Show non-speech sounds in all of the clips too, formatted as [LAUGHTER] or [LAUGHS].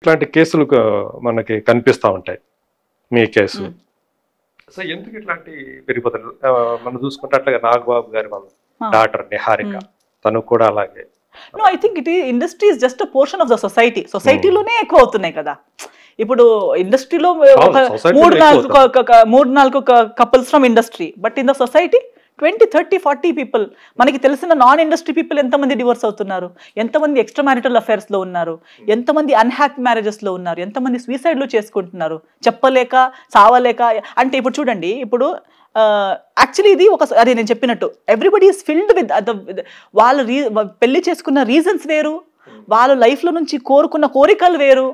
ఇట్లాంటి కేసులు మనకి కనిపిస్తూ ఉంటాయి మీ కేసు సో ఎందుకు ఇట్లాంటి పెరిగిపోతారు మనం చూసుకుంటే నాగబాబు గారి వాళ్ళు డాక్టర్ నిహారిక తను కూడా అలాగే no I think it industry is just portion of the society సొసైటీలోనే ఎక్కువ అవుతున్నాయి కదా ఇప్పుడు ఇండస్ట్రీలో మూడు నాలుగు మూడు నాలుగు couples from industry but in the society twenty thirty forty people మనకి తెలిసిన నాన్ ఇండస్ట్రీ పీపుల్ ఎంతమంది డివోర్స్ అవుతున్నారు ఎంతమంది ఎక్స్ట్రా మ్యారిటల్ అఫైర్స్లో ఉన్నారు ఎంతమంది అన్హ్యాపీ మ్యారేజెస్లో ఉన్నారు ఎంతమంది సూసైడ్లు చేసుకుంటున్నారు చెప్పలేక సావలేక అంటే ఇప్పుడు చూడండి ఇప్పుడు యాక్చువల్లీ ఇది ఒక అది నేను చెప్పినట్టు ఎవ్రీబడి ఈస్ ఫిల్డ్ విత్ వాళ్ళు రీ పెళ్లి చేసుకున్న రీజన్స్ వేరు hmm. వాళ్ళ లైఫ్లో నుంచి కోరుకున్న కోరికలు వేరు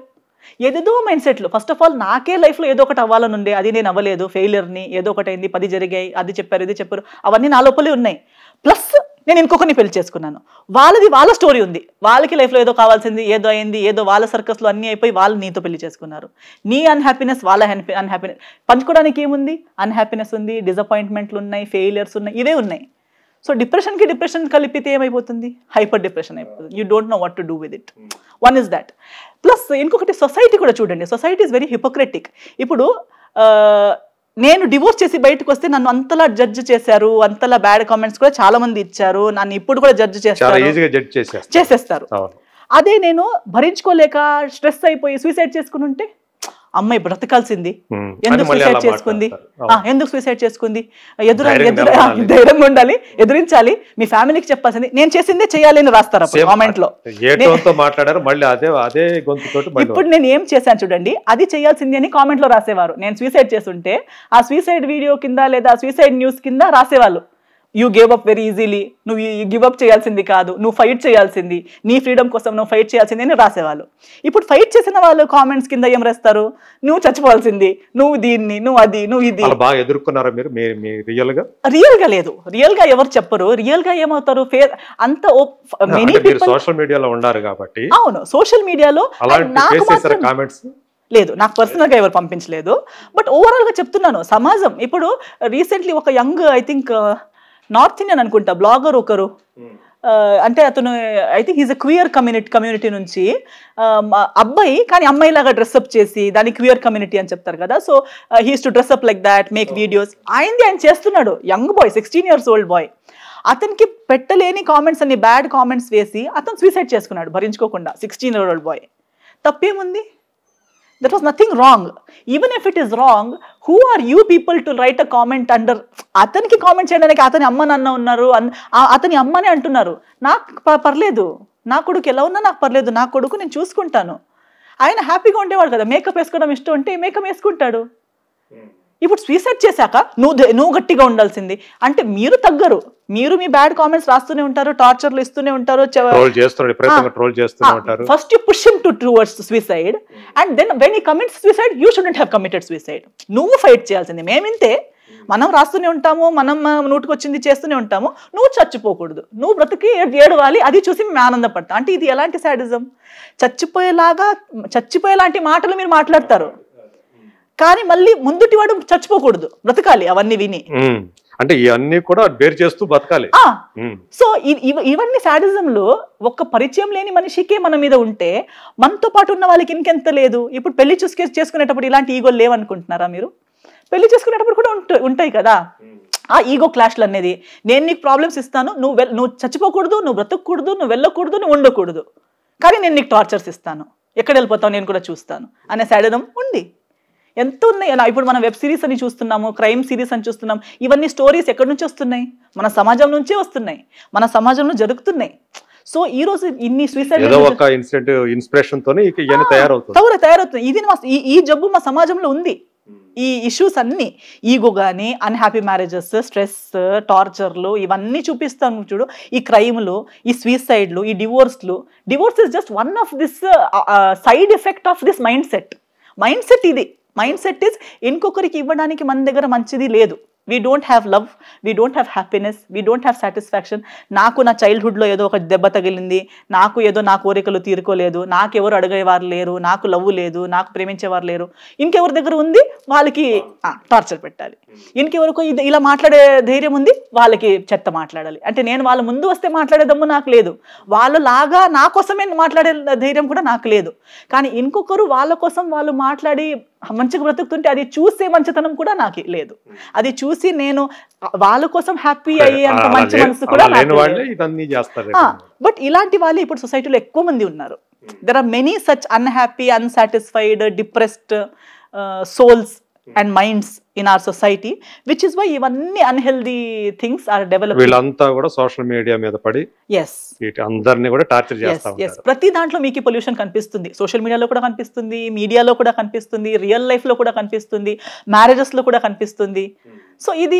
ఏదేదో మైండ్ సెట్లు ఫస్ట్ ఆఫ్ ఆల్ నాకే లైఫ్లో ఏదో ఒకటి అవ్వాలని ఉండే అది నేను అవ్వలేదు ఫెయిలియర్ని ఏదో ఒకటి అయింది పది జరిగాయి అది చెప్పారు ఇది చెప్పారు అవన్నీ నా లోపలే ఉన్నాయి ప్లస్ నేను ఇంకొకరిని పెళ్లి చేసుకున్నాను వాళ్ళది వాళ్ళ స్టోరీ ఉంది వాళ్ళకి లైఫ్లో ఏదో కావాల్సింది ఏదో అయింది ఏదో వాళ్ళ సర్కస్లో అన్నీ అయిపోయి వాళ్ళు నీతో పెళ్లి చేసుకున్నారు నీ అన్హ్యాపీనెస్ వాళ్ళ అన్హ్యాపీనెస్ పంచుకోవడానికి ఏముంది అన్హ్యాపీనెస్ ఉంది డిసప్పాయింట్మెంట్లు ఉన్నాయి ఫెయిలియర్స్ ఉన్నాయి ఇవే ఉన్నాయి సో డిప్రెషన్కి డిప్రెషన్ కలిపితే ఏమైపోతుంది హైపర్ డిప్రెషన్ అయిపోతుంది you don't know what to do with it one is that plus ఇంకొకటి సొసైటీ కూడా చూడండి సొసైటీ ఈస్ వెరీ హిపోక్రెటిక్ ఇప్పుడు నేను డివోర్స్ చేసి బయటకు వస్తే నన్ను అంతలా జడ్జ్ చేశారు అంతలా బ్యాడ్ కామెంట్స్ కూడా చాలా మంది ఇచ్చారు నన్ను ఇప్పుడు కూడా జడ్జ్ చేస్తారు చేసేస్తారు అదే నేను భరించుకోలేక స్ట్రెస్ అయిపోయి సూసైడ్ చేసుకుని ఉంటే అమ్మాయి బ్రతకాల్సింది ఎందుకు సూసైడ్ చేసుకుంది ఎందుకు సూసైడ్ చేసుకుంది ఎదురు ధైర్యంగా ఉండాలి ఎదురించాలి మీ ఫ్యామిలీకి చెప్పాల్సింది నేను చేసిందే చేయాలి అని రాస్తారు కామెంట్ లో మాట్లాడారు ఇప్పుడు నేను ఏం చేశాను చూడండి అది చేయాల్సింది అని కామెంట్ లో రాసేవారు నేను సూసైడ్ చేస్తుంటే ఆ సూసైడ్ వీడియో కింద లేదా సూసైడ్ న్యూస్ కింద రాసేవాళ్ళు you gave up very easily నువ్వు గివ్ అప్ చేయాల్సింది కాదు నువ్వు ఫైట్ చేయాల్సింది నీ ఫ్రీడమ్ కోసం నువ్వు ఫైట్ చేయాల్సింది అని రాసేవాళ్ళు ఇప్పుడు ఫైట్ చేసిన వాళ్ళు కామెంట్స్ కింద ఏం రాస్తారు నువ్వు చచ్చిపోవాల్సింది నువ్వు దీన్ని నువ్వు అది నువ్వు ఇది బాగా ఎదుర్కొన్నారా మీరు రియల్ గా రియల్ గా లేదు రియల్ గా ఎవరు చెప్పరు రియల్ గా ఏమవుతారు అంత సోషల్ మీడియాలో ఉన్నారు కాబట్టి అవును సోషల్ మీడియాలో కామెంట్స్ లేదు నాకు పర్సనల్గా ఎవరు పంపించలేదు బట్ ఓవరాల్గా చెప్తున్నాను సమాజం ఇప్పుడు రీసెంట్లీ ఒక young I think north Indian అనుకుంటా బ్లాగర్ ఒకరు అంటే అతను I think he's a queer community community నుంచి అబ్బాయి కానీ అమ్మాయి లాగా డ్రెస్అప్ చేసి దాన్ని క్వియర్ కమ్యూనిటీ అని చెప్తారు కదా so he's to dress up like that make videos ఆయనది ఆయన చేస్తున్నాడు young boy sixteen years old boy అతనికి పెట్టలేని కామెంట్స్ అన్ని బ్యాడ్ కామెంట్స్ వేసి అతను సూసైడ్ చేసుకున్నాడు భరించుకోకుండా సిక్స్టీన్ ఇయర్ ఓల్డ్ బాయ్ తప్పేముంది that was nothing wrong even if it is wrong who are you people to write a comment under అతనికి comment చేయడానికి అతని అమ్మ నాన్న ఉన్నారు అతని అమ్మనే అంటున్నారు నాకు పర్లేదు నా కొడుకు ఎలా ఉన్నా నాకు పర్లేదు నా కొడుకు నేను చూసుకుంటాను ఆయన హ్యాపీగా ఉండేవాడు కదా మేకప్ వేసుకోవడం ఇష్టం ఉంటే మేకప్ వేసుకుంటాడు hmm. ఇప్పుడు సూసైడ్ చేశాక నువ్వు నువ్వు గట్టిగా ఉండాల్సింది అంటే మీరు తగ్గరు మీరు మీ బ్యాడ్ కామెంట్స్ రాస్తూనే ఉంటారు టార్చర్లు ఇస్తూనే ఉంటారు first you push to towards suicide and then when he commits suicide you shouldn't have committed suicide నువ్వు ఫైట్ చేయాల్సింది మేమింతే మనం రాస్తూనే ఉంటాము మనం నోటుకొచ్చింది చేస్తూనే ఉంటాము నువ్వు చచ్చిపోకూడదు నువ్వు బ్రతికి ఏడవాలి అది చూసి మేము ఆనందపడతాం అంటే ఇది ఎలాంటి సాడిజం చచ్చిపోయేలాగా చచ్చిపోయేలాంటి మాటలు మీరు మాట్లాడతారు కానీ మళ్ళీ ముందుటి వాడు చచ్చిపోకూడదు బ్రతకాలి అవన్నీ విని అంటే ఇవన్నీ కూడా బేర్ చేస్తూ బతకాలి సో ఇవన్నీ లో ఒక పరిచయం లేని మనిషికే మన మీద ఉంటే మనతో పాటు ఉన్న వాళ్ళకి ఇంకెంత లేదు ఇప్పుడు పెళ్లి చూసుకే చేసుకునేటప్పుడు ఇలాంటి ఈగోలు లేవనుకుంటున్నారా మీరు పెళ్లి చేసుకునేటప్పుడు కూడా ఉంటాయి కదా ఆ ఈగో క్లాష్లు అనేది నేను నీకు ప్రాబ్లమ్స్ ఇస్తాను నువ్వు నువ్వు చచ్చిపోకూడదు నువ్వు బ్రతకూడదు నువ్వు వెళ్ళకూడదు నువ్వు ఉండకూడదు కానీ నేను నీకు టార్చర్స్ ఇస్తాను ఎక్కడ వెళ్ళిపోతావు నేను కూడా చూస్తాను అనే సడనం ఉంది ఎంత ఉన్నాయి అలా ఇప్పుడు మనం వెబ్ సిరీస్ అని చూస్తున్నాము క్రైమ్ సిరీస్ అని చూస్తున్నాం ఇవన్నీ స్టోరీస్ ఎక్కడి నుంచి వస్తున్నాయి మన సమాజం నుంచే వస్తున్నాయి మన సమాజంలో జరుగుతున్నాయి సో ఈ రోజు ఇన్ని సూసైడ్ ఇన్స్పిరేషన్ తయారవుతుంది ఇది మా ఈ జబ్బు మా సమాజంలో ఉంది ఈ ఇష్యూస్ అన్ని ఈగో కానీ అన్హ్యాపీ మ్యారేజెస్ స్ట్రెస్ టార్చర్లు ఇవన్నీ చూపిస్తాను చూడు ఈ క్రైమ్లు ఈ సూసైడ్లు ఈ డివోర్స్లు divorce is just one of this side effect of this mindset mindset ఇది మైండ్ సెట్ ఇస్ ఇంకొకరికి ఇవ్వడానికి మన దగ్గర మంచిది లేదు we don't have love we don't have happiness we don't have satisfaction నాకు నా చైల్డ్హుడ్లో ఏదో ఒక దెబ్బ తగిలింది నాకు ఏదో నా కోరికలు తీరుకోలేదు నాకెవరు అడిగేవారు లేరు నాకు లవ్ లేదు నాకు ప్రేమించేవారు లేరు ఇంకెవరి దగ్గర ఉంది వాళ్ళకి టార్చర్ పెట్టాలి ఇంకెవరికి ఇలా మాట్లాడే ధైర్యం ఉంది వాళ్ళకి చెత్త మాట్లాడాలి అంటే నేను వాళ్ళ ముందు వస్తే మాట్లాడేదమ్ము నాకు లేదు వాళ్ళు లాగా నా కోసమే మాట్లాడే ధైర్యం కూడా నాకు లేదు కానీ ఇంకొకరు వాళ్ళ కోసం వాళ్ళు మాట్లాడి మంచిగా బ్రతుకుతుంటే అది చూసే మంచితనం కూడా నాకు లేదు hmm. అది చూసి నేను వాళ్ళ కోసం హ్యాపీ అయ్యే అంత మంచి మనసు కూడా బట్ ఇలాంటి వాళ్ళు ఇప్పుడు సొసైటీలో ఎక్కువ మంది ఉన్నారు there are many such unhappy unsatisfied depressed souls and minds in our society which is why ఇవన్నీ అన్హెల్దీ థింగ్స్ ఆర్ డెవలప్ వీళ్ళంతా కూడా సోషల్ మీడియా మీద పడి ఎస్ అందరినీ కూడా టార్చర్ చేస్తారు ప్రతి దాంట్లో మీకు పొల్యూషన్ కనిపిస్తుంది సోషల్ మీడియాలో కూడా కనిపిస్తుంది మీడియాలో కూడా కనిపిస్తుంది రియల్ లైఫ్ లో కూడా కనిపిస్తుంది మ్యారేజెస్ లో కూడా కనిపిస్తుంది సో hmm. ఇది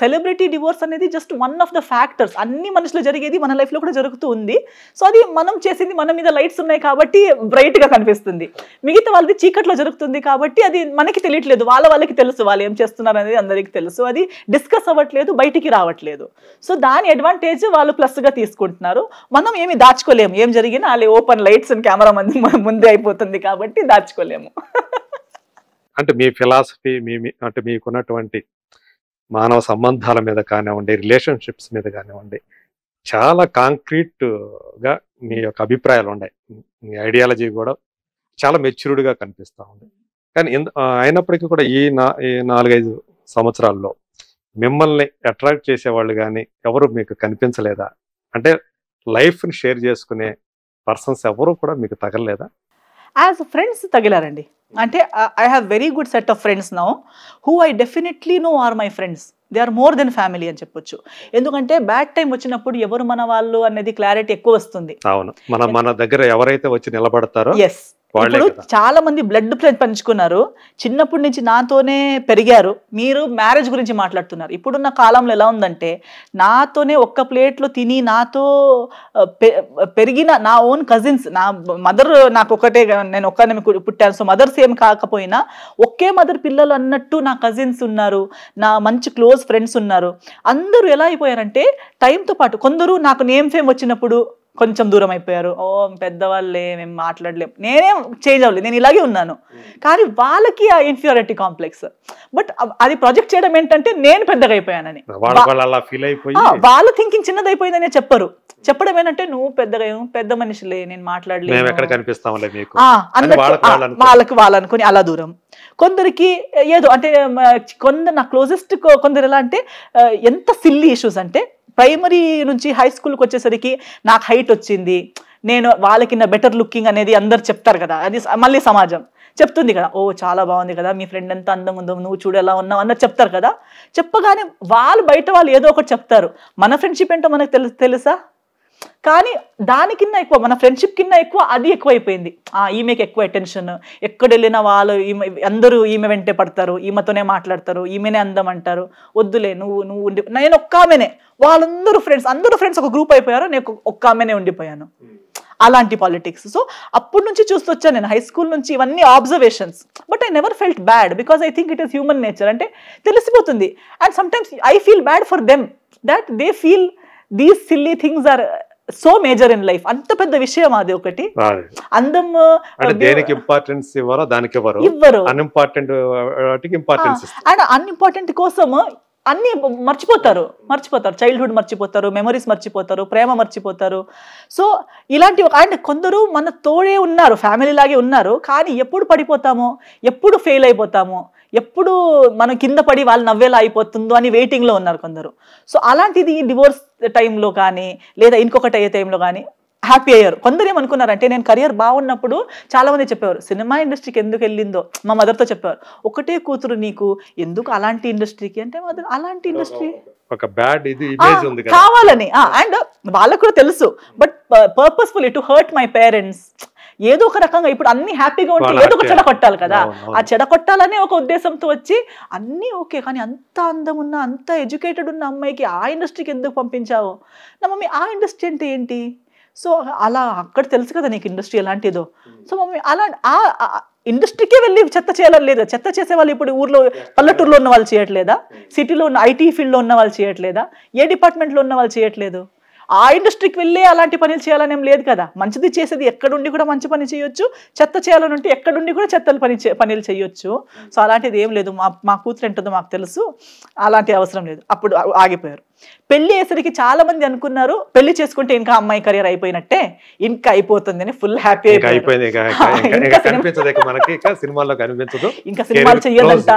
సెలబ్రిటీ uh, డివోర్స్ అనేది just one of the factors అన్ని మనుషులు జరిగేది మన లైఫ్లో కూడా జరుగుతూ ఉంది సో అది మనం చేసింది మన మీద లైట్స్ ఉన్నాయి కాబట్టి బ్రైట్గా కనిపిస్తుంది మిగతా వాళ్ళది చీకట్లో జరుగుతుంది కాబట్టి అది మనకి తెలియట్లేదు వాళ్ళ వాళ్ళకి తెలుసు తెలుసు వాళ్ళు ఏం చేస్తున్నారు అనేది అందరికీ తెలుసు అది డిస్కస్ అవ్వట్లేదు బయటికి రావట్లేదు సో దాని అడ్వాంటేజ్ వాళ్ళు ప్లస్గా తీసుకుంటున్నారు మనం ఏమి దాచుకోలేము ఏం జరిగినా వాళ్ళు ఓపెన్ లైట్స్ అండ్ కెమెరా మంది ముందే అయిపోతుంది కాబట్టి దాచుకోలేము అంటే మీ ఫిలాసఫీ మీ అంటే మీకున్నటువంటి మానవ సంబంధాల మీద కానివ్వండి రిలేషన్షిప్స్ మీద కానివ్వండి చాలా కాంక్రీట్గా మీ యొక్క అభిప్రాయాలు ఉన్నాయి మీ ఐడియాలజీ కూడా చాలా మెచ్యూర్డ్గా కనిపిస్తూ ఉంది కానీ అయినప్పటికీ కూడా ఈ నా ఈ నాలుగైదు సంవత్సరాల్లో మిమ్మల్ని అట్రాక్ట్ చేసేవాళ్ళు కానీ ఎవరు మీకు కనిపించలేదా అంటే లైఫ్ని షేర్ చేసుకునే పర్సన్స్ ఎవరు కూడా మీకు తగలలేదా యాజ్ ఫ్రెండ్స్ తగిలారండి అంటే I have very good set of friends now who I definitely know are my friends they are more than family అని చెప్పొచ్చు ఎందుకంటే బ్యాడ్ టైం వచ్చినప్పుడు ఎవరు మన వాళ్ళు అనేది క్లారిటీ ఎక్కువ వస్తుంది అవును మన మన దగ్గర ఎవరైతే వచ్చి నిలబడతారో ఎస్ ఇప్పుడు చాలా మంది బ్లడ్ పంచుకున్నారు చిన్నప్పటి నుంచి నాతోనే పెరిగారు మీరు మ్యారేజ్ గురించి మాట్లాడుతున్నారు ఇప్పుడున్న కాలంలో ఎలా ఉందంటే నాతోనే ఒక్క ప్లేట్లో తిని నాతో పెరిగిన నా ఓన్ కజిన్స్ నా మదర్ నాకు ఒకటే నేను ఒక్కనే పుట్టాను సో మదర్ సేమ్ కాకపోయినా ఒకే మదర్ పిల్లలు అన్నట్టు నా కజిన్స్ ఉన్నారు నా మంచి క్లోజ్ ఫ్రెండ్స్ ఉన్నారు అందరూ ఎలా అయిపోయారంటే టైంతో పాటు కొందరు నాకు నేమ్ ఫేమ్ వచ్చినప్పుడు కొంచెం దూరం అయిపోయారు ఓ పెద్దవాళ్ళే మేము మాట్లాడలేము నేనే చేంజ్ అవ్వలేదు నేను ఇలాగే ఉన్నాను hmm. కానీ వాళ్ళకి ఆ ఇన్ఫ్యూరిటీ కాంప్లెక్స్ బట్ అది ప్రాజెక్ట్ చేయడం ఏంటంటే నేను పెద్దగా అయిపోయానని వాళ్ళ థింకింగ్ చిన్నది అయిపోయిందని చెప్పరు చెప్పడం ఏంటంటే నువ్వు పెద్దగా పెద్ద మనిషిలే నేను మాట్లాడలేదు వాళ్ళకి వాళ్ళనుకుని అలా దూరం కొందరికి ఏదో అంటే కొందరు నా క్లోజెస్ట్ కొందరు ఎలా అంటే ఎంత సిల్లీ ఇష్యూస్ అంటే ప్రైమరీ నుంచి హై స్కూల్కి వచ్చేసరికి నాకు హైట్ వచ్చింది నేను వాళ్ళకి నా బెటర్ లుకింగ్ అనేది అందరు చెప్తారు కదా అది మళ్ళీ సమాజం చెప్తుంది కదా ఓ చాలా బాగుంది కదా మీ ఫ్రెండ్ ఎంత అందంగా ఉందో నువ్వు చూడేలా ఉన్నావు అన్నది చెప్తారు కదా చెప్పగానే వాళ్ళు బయట వాళ్ళు ఏదో ఒకటి చెప్తారు మన ఫ్రెండ్షిప్ ఏంటో మనకు తెలుసా కానీ దానికిన్న ఎక్కువ మన ఫ్రెండ్షిప్ కింద ఎక్కువ అది ఎక్కువైపోయింది ఈమెకి ఎక్కువ అటెన్షన్ ఎక్కడ వెళ్ళిన వాళ్ళు ఈమె అందరూ ఈమె వెంటే పడతారు ఈమెతోనే మాట్లాడతారు ఈమెనే అందం అంటారు వద్దులే నువ్వు నువ్వు ఉండి నేను ఒక్క ఆమెనే వాళ్ళందరూ ఫ్రెండ్స్ అందరూ ఫ్రెండ్స్ ఒక గ్రూప్ అయిపోయారు నేను ఒక్క ఆమెనే ఉండిపోయాను hmm. అలాంటి పాలిటిక్స్ సో అప్పటి నుంచి చూస్తొచ్చాను నేను హై స్కూల్ నుంచి ఇవన్నీ observations but I never felt bad because I think it is human nature అంటే తెలిసిపోతుంది and sometimes I feel bad for them that they feel these silly things are so major in life అంత పెద్ద విషయం అది ఒకటి దేనికి and unimportant కోసం అన్ని మర్చిపోతారు మర్చిపోతారు చైల్డ్హుడ్ మర్చిపోతారు మెమరీస్ మర్చిపోతారు ప్రేమ మర్చిపోతారు సో ఇలాంటి అండ్ కొందరు మన తోడే ఉన్నారు ఫ్యామిలీ లాగే ఉన్నారు కానీ ఎప్పుడు పడిపోతామో ఎప్పుడు ఫెయిల్ అయిపోతామో ఎప్పుడు మనం కింద పడి వాళ్ళు నవ్వేలా అయిపోతుందో అని వెయిటింగ్లో ఉన్నారు కొందరు సో అలాంటిది డివోర్స్ టైంలో కానీ లేదా ఇంకొకటి అయ్యే టైంలో కానీ హ్యాపీ అయ్యారు కొందరు ఏమనుకున్నారంటే నేను కరియర్ బాగున్నప్పుడు చాలామంది చెప్పేవారు సినిమా ఇండస్ట్రీకి ఎందుకు వెళ్ళిందో మా మదర్తో చెప్పేవారు ఒకటే కూతురు నీకు ఎందుకు అలాంటి ఇండస్ట్రీకి అంటే మదర్ అలాంటి ఇండస్ట్రీ ఒక బ్యాడ్ ఇది ఇమేజ్ ఉంది కావాలని అండ్ వాళ్ళకు కూడా తెలుసు but purposeful to hurt my parents ఏదో ఒక రకంగా ఇప్పుడు అన్ని హ్యాపీగా ఉంటే ఏదో ఒక చెడ కొట్టాలి కదా ఆ చెడ కొట్టాలనే ఒక ఉద్దేశంతో వచ్చి అన్ని ఓకే కానీ అంత అందం ఉన్న అంత ఎడ్యుకేటెడ్ ఉన్న అమ్మాయికి ఆ ఇండస్ట్రీకి ఎందుకు పంపించావు నా మమ్మీ ఆ ఇండస్ట్రీ అంటే ఏంటి సో అలా అక్కడ తెలుసు కదా నీకు ఇండస్ట్రీ ఎలాంటిదో సో మమ్మీ అలా ఆ ఇండస్ట్రీకే వెళ్ళి చెత్త చేయాలని లేదా చెత్త చేసే వాళ్ళు ఇప్పుడు ఊర్లో పల్లెటూరులో ఉన్న వాళ్ళు చేయట్లేదా సిటీలో ఉన్న ఐటీ ఫీల్డ్లో ఉన్న వాళ్ళు చేయట్లేదా ఏ డిపార్ట్మెంట్లో ఉన్న వాళ్ళు చేయట్లేదు ఆ ఇండస్ట్రీకి వెళ్ళే అలాంటి పనులు చేయాలనేం లేదు కదా మంచిది చేసేది ఎక్కడుండి కూడా మంచి పని చేయొచ్చు చెత్త చేయాలనుంటే ఎక్కడుండి కూడా చెత్తలు పని పనులు చేయొచ్చు సో అలాంటిది ఏం లేదు మా మా కూతురు ఏంటో మాకు తెలుసు అలాంటి అవసరం లేదు అప్పుడు ఆగిపోయారు పెళ్లి అయ్యేసరికి చాలా మంది అనుకున్నారు పెళ్లి చేసుకుంటే ఇంకా అమ్మాయి కరియర్ అయిపోయినట్టే ఇంకా అయిపోతుంది అని ఫుల్ హ్యాపీ అయిపోయింది ఇంకా [LAUGHS] సినిమాలు చెయ్యొద్దంట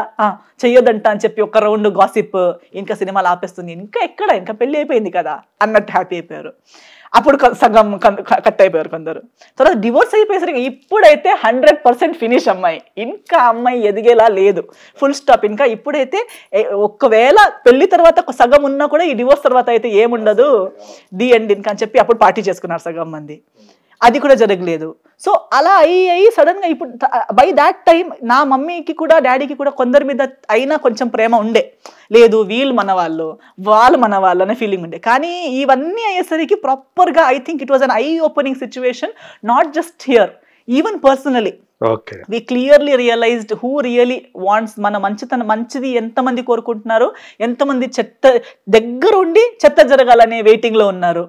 చెయ్యొద్దంట అని చెప్పి ఒక రౌండ్ గాసిప్ ఇంకా సినిమాలు ఆపేస్తుంది ఇంకా ఎక్కడ ఇంకా పెళ్లి అయిపోయింది కదా అన్నట్టు హ్యాపీ అయిపోయారు అప్పుడు సగం కట్ అయిపోయారు కొందరు తర్వాత డివోర్స్ అయిపోయేసరికి ఇప్పుడైతే హండ్రెడ్ పర్సెంట్ ఫినిష్ అమ్మాయి ఇంకా అమ్మాయి ఎదిగేలా లేదు ఫుల్ స్టాప్ ఇంకా ఇప్పుడైతే ఒకవేళ పెళ్లి తర్వాత సగం ఉన్నా కూడా ఈ డివోర్స్ తర్వాత అయితే ఏముండదు ది ఎండ్ ఇంకా అని చెప్పి అప్పుడు పార్టీ చేసుకున్నారు సగం మంది hmm. అది కూడా జరగలేదు సో అలా అయ్యి అయ్యి సడన్గా ఇప్పుడు బై దాట్ టైం నా మమ్మీకి కూడా డాడీకి కూడా కొందరి మీద అయినా కొంచెం ప్రేమ ఉండే లేదు వీళ్ళు మన వాళ్ళు వాళ్ళు మన వాళ్ళు అనే ఫీలింగ్ ఉండే కానీ ఇవన్నీ అయ్యేసరికి ప్రాపర్గా I think it was an eye opening situation not just here even personally we clearly realized who really wants మన మంచితన మంచిది ఎంతమంది కోరుకుంటున్నారు ఎంతమంది చెత్త దగ్గరుండి చెత్త జరగాలనే వెయిటింగ్లో ఉన్నారు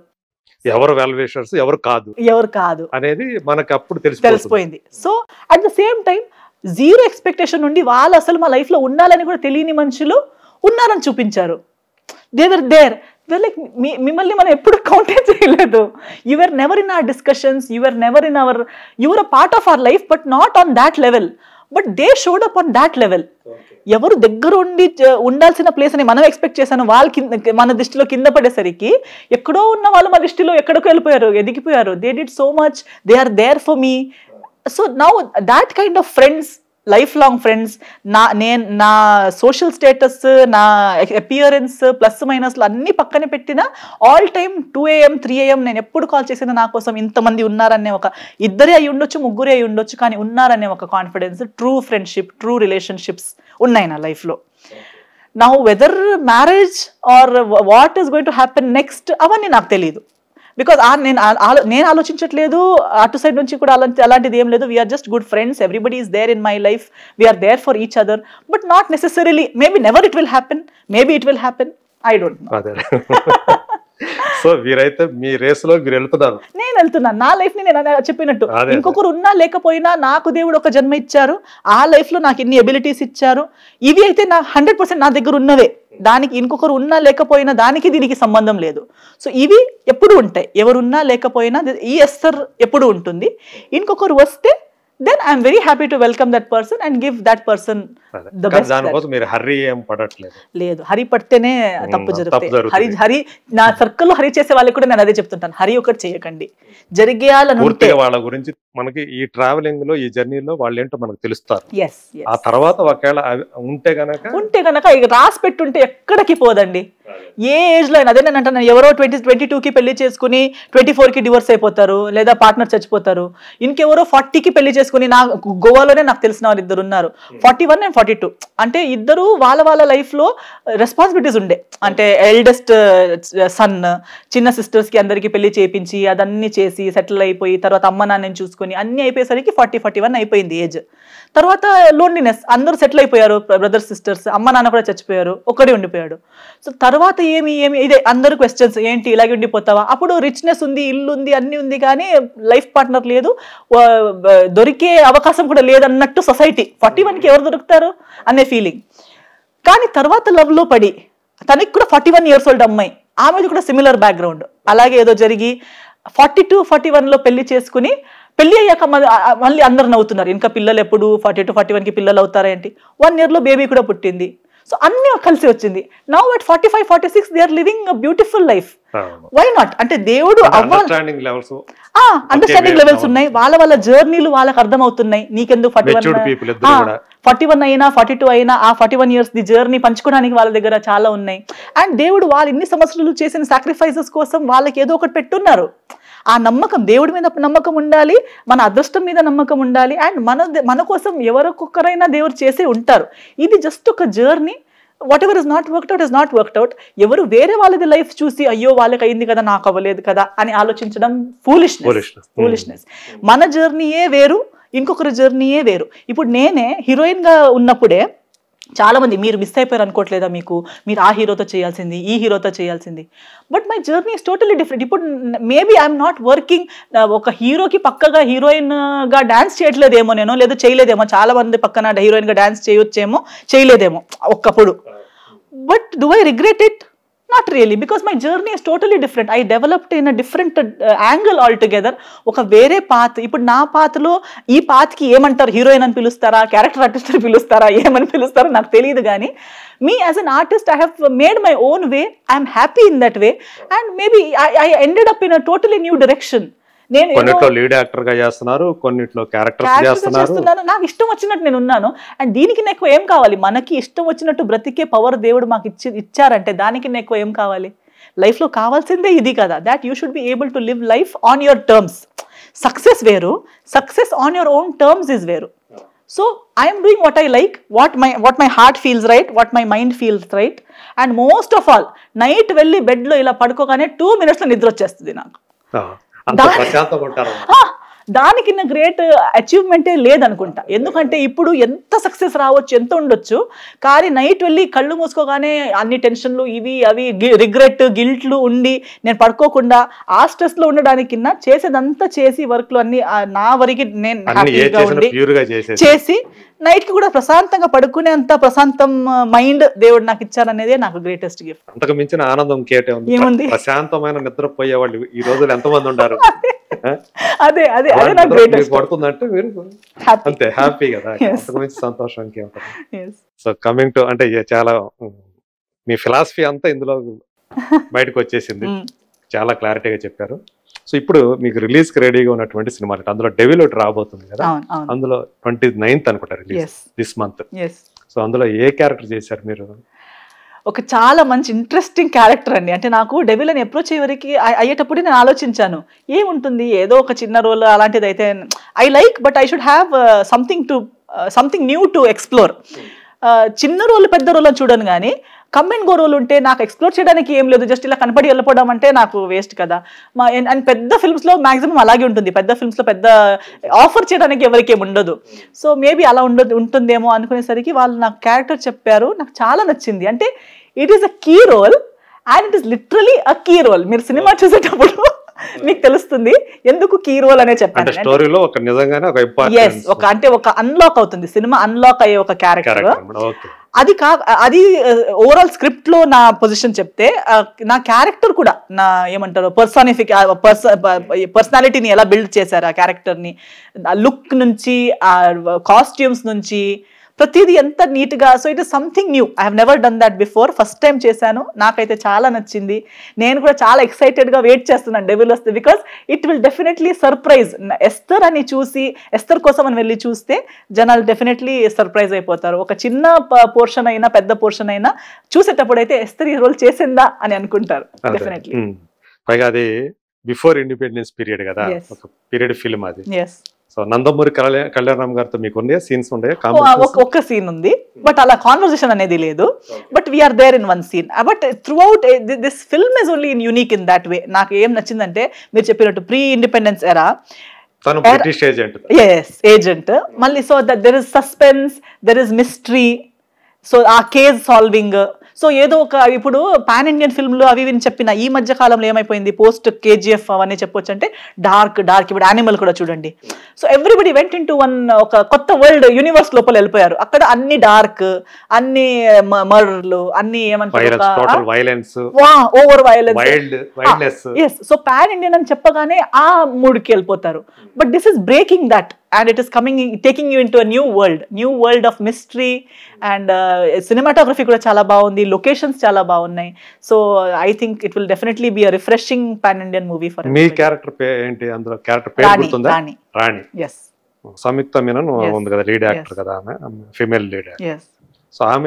ఎవరు వాల్యుయేషన్స్ ఎవరు కాదు ఎవరు కాదు అనేది మనకు అప్పుడు తెలిసి తెలిసిపోయింది so at the same time zero expectation నుండి వాళ్ళు అసలు మా లైఫ్లో ఉండాలని కూడా తెలియని మనుషులు ఉన్నారని చూపించారు దేవర్ దేర్ లైక్ మిమ్మల్ని మనం ఎప్పుడు కౌంటే చేయలేదు you're never in our discussions you're never in our you're a part of our life but not on that level but they showed up on that level ఎవరు దగ్గర ఉండి ఉండాల్సిన ప్లేస్ అని మనం ఎక్స్పెక్ట్ చేశాను వాళ్ళు మన దృష్టిలో కింద పడేసరికి ఎక్కడో ఉన్న వాళ్ళు మా దృష్టిలో ఎక్కడికో వెళ్ళిపోయారు ఎదిగిపోయారు they did so much they are there for me so now that kind of friends life long friends నా నేను నా సోషల్ స్టేటస్ నా అపియరెన్స్ ప్లస్ మైనస్లు అన్నీ పక్కన పెట్టిన all time two AM three AM నేను ఎప్పుడు కాల్ చేసిన నా కోసం ఇంతమంది ఉన్నారనే ఒక ఇద్దరే అయి ఉండొచ్చు ముగ్గురే అయి ఉండొచ్చు కానీ ఉన్నారనే ఒక confidence true friendship true relationships ఉన్నాయి నా లైఫ్లో నా whether marriage or what is going to happen next అవన్నీ నాకు తెలియదు బికాస్ ఆ నేను నేను ఆలోచించట్లేదు అటు సైడ్ నుంచి కూడా అలాంటి అలాంటిది ఏం లేదు we're just good friends everybody is there in my life we're there for each other but not necessarily maybe never it will happen maybe it will happen I don't know so వీరైతే మీ race లో మీరు వెళ్తున్నారు నేను వెళ్తున్నాను నా life ని నేను చెప్పినట్టు ఇంకొకరు ఉన్నా లేకపోయినా నాకు దేవుడు ఒక జన్మ ఇచ్చారు ఆ లైఫ్ లో నాకు ఇన్ని ఎబిలిటీస్ ఇచ్చారు ఇవి అయితే నా హండ్రెడ్ నా దగ్గర ఉన్నవే దానికి ఇంకొకరు ఉన్నా లేకపోయినా దానికి దీనికి సంబంధం లేదు సో ఇవి ఎప్పుడు ఉంటాయి ఎవరున్నా లేకపోయినా ఈ ఎస్సర్ ఎప్పుడు ఉంటుంది ఇంకొకరు వస్తే then I'm very happy to welcome that person and give that person లేదు హరి పడితేనే తప్పు జరుగుతుంది హరి హరి నా సర్కిల్లో హరి చేసే వాళ్ళకి కూడా నేను అదే చెప్తుంటాను హరి ఒకటి చేయకండి జరిగేయాలను వాళ్ళ గురించి మనకి ఈ ట్రావెలింగ్ లో ఈ జర్నీలో వాళ్ళు ఏంటో మనకు తెలుస్తారు ఆ తర్వాత ఒకవేళ ఉంటే గనక ఉంటే గనక ఇక రాసి పెట్టుంటే ఎక్కడికి పోదండి ఏ ఏజ్ లో అయినా అదే నేను అంటాను ఎవరో ట్వంటీ ట్వంటీ టూ కి పెళ్లి చేసుకుని ట్వంటీ ఫోర్ కి డివోర్స్ అయిపోతారు లేదా పార్ట్నర్ చచ్చిపోతారు ఇంకెవరో ఫార్టీకి పెళ్లి చేసుకుని నా గోవాలోనే నాకు తెలిసిన వాళ్ళు ఇద్దరు ఉన్నారు forty one and forty two అంటే ఇద్దరు వాళ్ళ వాళ్ళ లైఫ్ లో రెస్పాన్సిబిలిటీస్ ఉండే అంటే ఎల్డెస్ట్ సన్ uh, చిన్న సిస్టర్స్ కి అందరికి పెళ్లి చేపించి అదన్నీ చేసి సెటిల్ అయిపోయి తర్వాత అమ్మ నాన్నని చూసుకుని చేసుకుని అన్ని అయిపోయేసరికి ఫార్టీ ఫార్టీ వన్ అయిపోయింది ఏజ్ తర్వాత లోన్లీనెస్ అందరూ సెటిల్ అయిపోయారు బ్రదర్స్ సిస్టర్స్ అమ్మ నాన్న కూడా చచ్చిపోయారు ఒకడే ఉండిపోయాడు సో తర్వాత ఏమి ఏమి ఇదే అందరూ క్వశ్చన్స్ ఏంటి ఇలాగే ఉండిపోతావా అప్పుడు రిచ్నెస్ ఉంది ఇల్లు ఉంది అన్నీ ఉంది కానీ లైఫ్ పార్ట్నర్ లేదు దొరికే అవకాశం కూడా లేదన్నట్టు సొసైటీ ఫార్టీ వన్కి ఎవరు దొరుకుతారు అనే ఫీలింగ్ కానీ తర్వాత లవ్లో పడి తనకి కూడా ఫార్టీ వన్ ఇయర్స్ ఓల్డ్ అమ్మాయి ఆమెది కూడా సిమిలర్ బ్యాక్గ్రౌండ్ అలాగే ఏదో జరిగి ఫార్టీ టూ ఫార్టీ వన్లో పెళ్లి చేసుకుని పెళ్ళి అయ్యాక మళ్ళీ అందరు నవ్వుతున్నారు ఇంకా పిల్లలు ఎప్పుడు ఫార్టీ టు ఫార్టీ వన్కి పిల్లలు అవుతారేంటి వన్ ఇయర్లో బేబీ కూడా పుట్టింది సో అన్ని కలిసి వచ్చింది now at forty five forty six they are living beautiful life why not అంటే దేవుడు అండర్స్టాండింగ్ లెవెల్స్ ఉన్నాయి వాళ్ళ వాళ్ళ జర్నీలు వాళ్ళకి అర్థం అవుతున్నాయి నీకెందుకు ఫార్టీ వన్ ఫార్టీ వన్ అయినా ఫార్టీ టూ అయినా ఆ forty one years the journey పంచుకోవడానికి వాళ్ళ దగ్గర చాలా ఉన్నాయి అండ్ దేవుడు వాళ్ళు ఇన్ని సంవత్సరాలు చేసిన సాక్రిఫైసెస్ కోసం వాళ్ళకి ఏదో ఒకటి పెట్టున్నారు ఆ నమ్మకం దేవుడి మీద నమ్మకం ఉండాలి మన అదృష్టం మీద నమ్మకం ఉండాలి అండ్ మన మన కోసం ఎవరొక్కరైనా దేవుడు చేసే ఉంటారు ఇది జస్ట్ ఒక journey whatever is not work out is not work out ఎవరు వేరే వాళ్ళది లైఫ్ చూసి అయ్యో వాళ్ళకి అయింది కదా నాకు అవ్వలేదు కదా అని ఆలోచించడం ఫూలిష్నెస్ ఫూలిష్నెస్ hmm. మన జర్నీయే వేరు ఇంకొకరి జర్నీయే వేరు ఇప్పుడు నేనే హీరోయిన్గా ఉన్నప్పుడే చాలామంది మీరు మిస్ అయిపోయారు అనుకోవట్లేదా మీకు మీరు ఆ హీరోతో చేయాల్సింది ఈ హీరోతో చేయాల్సింది but my journey is totally different ఇప్పుడు మేబీ ఐఎమ్ నాట్ వర్కింగ్ ఒక హీరోకి పక్కగా హీరోయిన్గా డ్యాన్స్ చేయట్లేదేమో నేను లేదా చేయలేదేమో చాలా మంది పక్కన హీరోయిన్గా డ్యాన్స్ చేయొచ్చేమో చేయలేదేమో ఒక్కప్పుడు but do I regret it not really because my journey is totally different I developed in a different angle altogether ఒక వేరే పాత్ ఇప్పుడు నా పాత్లో ఈ పాత్కి ఏమంటారు హీరోయిన్ అని పిలుస్తారా క్యారెక్టర్ ఆర్టిస్ట్ అని పిలుస్తారా ఏమని పిలుస్తారో నాకు తెలియదు కానీ me as an artist I have made my own way I'm happy in that way and maybe I I ended up in a totally new direction నేను కొన్నిట్లో లీడ్ యాక్టర్ గా చేస్తున్నారు కొన్నిట్లో క్యారెక్టర్ నాకు ఇష్టం వచ్చినట్టు నేను ఉన్నాను అండ్ దీనికి నాకు ఏం కావాలి మనకి ఇష్టం వచ్చినట్టు బ్రతికే పవర్ దేవుడు మాకు ఇచ్చి ఇచ్చారంటే దానికి నాకు ఏం కావాలి లైఫ్ లో కావాల్సిందే ఇది కదా that you should be able to live life on your terms success వేరు success on your own terms is వేరు so I'm doing what I like what my what my heart feels right what my mind feels right and most of all night వెళ్ళి బెడ్లో ఇలా పడుకోగానే two మినిట్స్లో నిద్ర వచ్చేస్తుంది నాకు అంత ప్రశాంతంగా ఉంటారు దానికిన్న గ్రేట్ అచీవ్మెంటే లేదనుకుంటా ఎందుకంటే ఇప్పుడు ఎంత సక్సెస్ రావచ్చు ఎంత ఉండొచ్చు కానీ నైట్ వెళ్ళి కళ్ళు మూసుకోగానే అన్ని టెన్షన్లు ఇవి అవి రిగ్రెట్ గిల్ట్లు ఉండి నేను పడుకోకుండా ఆ స్ట్రెస్లో ఉండడానికిన్నా చేసేదంతా చేసి వర్క్లు అన్ని నా వరకు నేను హ్యాపీగా ఉండి చేసి నైట్కి కూడా ప్రశాంతంగా పడుకునేంత ప్రశాంతం మైండ్ దేవుడు నాకు ఇచ్చారనేదే నాకు గ్రేటెస్ట్ గిఫ్ట్ అంతకు మించిన ఆనందం కేటే ఉంది ప్రశాంతమైన నిద్రపోయే వాళ్ళు ఈ రోజులు ఎంతమంది ఉంటారు [LAUGHS] అదే అదే అదే నా గ్రేటెస్ట్ పడుతుందంటే మీరు అంతే హ్యాపీ కదా మంచి సంతోషం సో కమింగ్ టు అంటే చాలా మీ ఫిలాసఫీ అంతా ఇందులో బయటకు వచ్చేసింది [LAUGHS] చాలా క్లారిటీగా చెప్పారు సో ఇప్పుడు మీకు రిలీజ్ కి రెడీగా ఉన్నటువంటి సినిమా అందులో డెవిల్ ఒకటి రాబోతుంది కదా అందులో ట్వంటీ నైన్త్ అనుకుంటారు రిలీజ్ దిస్ మంత్ సో అందులో ఏ క్యారెక్టర్ చేశారు మీరు ఒక చాలా మంచి ఇంట్రెస్టింగ్ క్యారెక్టర్ అండి అంటే నాకు డెవిల్ అని అప్రోచ్ అయ్యేవరికి అయ్యేటప్పుడు నేను ఆలోచించాను ఏముంటుంది ఏదో ఒక చిన్న రోల్ అలాంటిది అయితే I like but I should have something to something new to explore చిన్న రోల్ పెద్ద రోల్ అని చూడను కానీ కమ్మెంట్ గోరువులు ఉంటే నాకు ఎక్స్ప్లోర్ చేయడానికి ఏం లేదు జస్ట్ ఇలా కనపడి వెళ్ళిపోవడం అంటే నాకు వేస్ట్ కదా మా అండ్ పెద్ద ఫిల్మ్స్లో మాక్సిమం అలాగే ఉంటుంది పెద్ద ఫిల్మ్స్లో పెద్ద ఆఫర్ చేయడానికి ఎవరికి ఉండదు సో మేబీ అలా ఉండదు ఉంటుందేమో అనుకునేసరికి వాళ్ళు నాకు క్యారెక్టర్ చెప్పారు నాకు చాలా నచ్చింది అంటే it is a key role and it is literally a key role మీరు సినిమా చూసేటప్పుడు మీకు తెలుస్తుంది ఎందుకు కీ రోల్ అనే చెప్పారు ఒక అంటే ఒక అన్లాక్ అవుతుంది సినిమా అన్లాక్ అయ్యే ఒక క్యారెక్టర్ అది కా అది ఓవరాల్ స్క్రిప్ట్ లో నా పొజిషన్ చెప్తే నా క్యారెక్టర్ కూడా నా ఏమంటారు పర్సానిఫిక్ పర్సనాలిటీని ఎలా బిల్డ్ చేశారు ఆ క్యారెక్టర్ని లుక్ నుంచి కాస్ట్యూమ్స్ నుంచి ప్రతిది ఎంత నీట్గా so it is something new I have never done that before first time చేశాను నాకైతే చాలా నచ్చింది నేను కూడా చాలా ఎక్సైటెడ్గా వెయిట్ చేస్తున్నాను డెవిల్ వస్తే because it will definitely surprise ఎస్తర్ అని చూసి ఎస్తర్ కోసం అని వెళ్ళి చూస్తే జనాలు డెఫినెట్లీ సర్ప్రైజ్ అయిపోతారు ఒక చిన్న పోర్షన్ అయినా పెద్ద పోర్షన్ అయినా చూసేటప్పుడు అయితే ఎస్తర్ ఈ రోల్ చేసిందా అని అనుకుంటారు డెఫినెట్లీ పైగా అది బిఫోర్ ఇండిపెండెన్స్ పీరియడ్ కదా ఒక పీరియడ్ ఫిల్మ్ అది సో నందమూరి కళ్యాణరామ్ గారితో మీకు ఉండే సీన్స్ ఉన్నాయా ఒక్క సీన్ ఉంది బట్ అలా కాన్వర్సేషన్ అనేది లేదు but we're there in one scene but throughout this film is only in unique in that way నాకు ఏం నచ్చిందంటే మీరు చెప్పినట్టు pre independence era agent agent మళ్ళీ so that there is suspense there is mystery so ఆ case solving so ఏదో ఒక ఇప్పుడు పాన్ ఇండియన్ ఫిల్మ్లు అవి చెప్పిన ఈ మధ్య కాలంలో ఏమైపోయింది పోస్ట్ కేజీఎఫ్ అవన్నీ చెప్పొచ్చు అంటే డార్క్ డార్క్ ఇప్పుడు యానిమల్ కూడా చూడండి so everybody went in one ఒక కొత్త వరల్డ్ యూనివర్స్ లోపల వెళ్ళిపోయారు అక్కడ అన్ని డార్క్ అన్ని మర్డర్లు eh, అన్ని ఏమంటారు ఓవర్ సో పాన్ ఇండియన్ అని చెప్పగానే ఆ మూడ్కి వెళ్ళిపోతారు but this is breaking that and it is coming taking you into new world new world of mystery and cinematography కూడా చాలా బాగుంది లొకేషన్స్ చాలా బాగున్నాయి so I think it will definitely be refreshing pan Indian movie for మీ character ఏంటి అందులో character పేరు రాణి రాణి yes సంయుక్త మీనన్ ఉంది కదా లీడ్ యాక్టర్ కదా ఆమె ఫీమేల్ లీడ్ సో ఆమె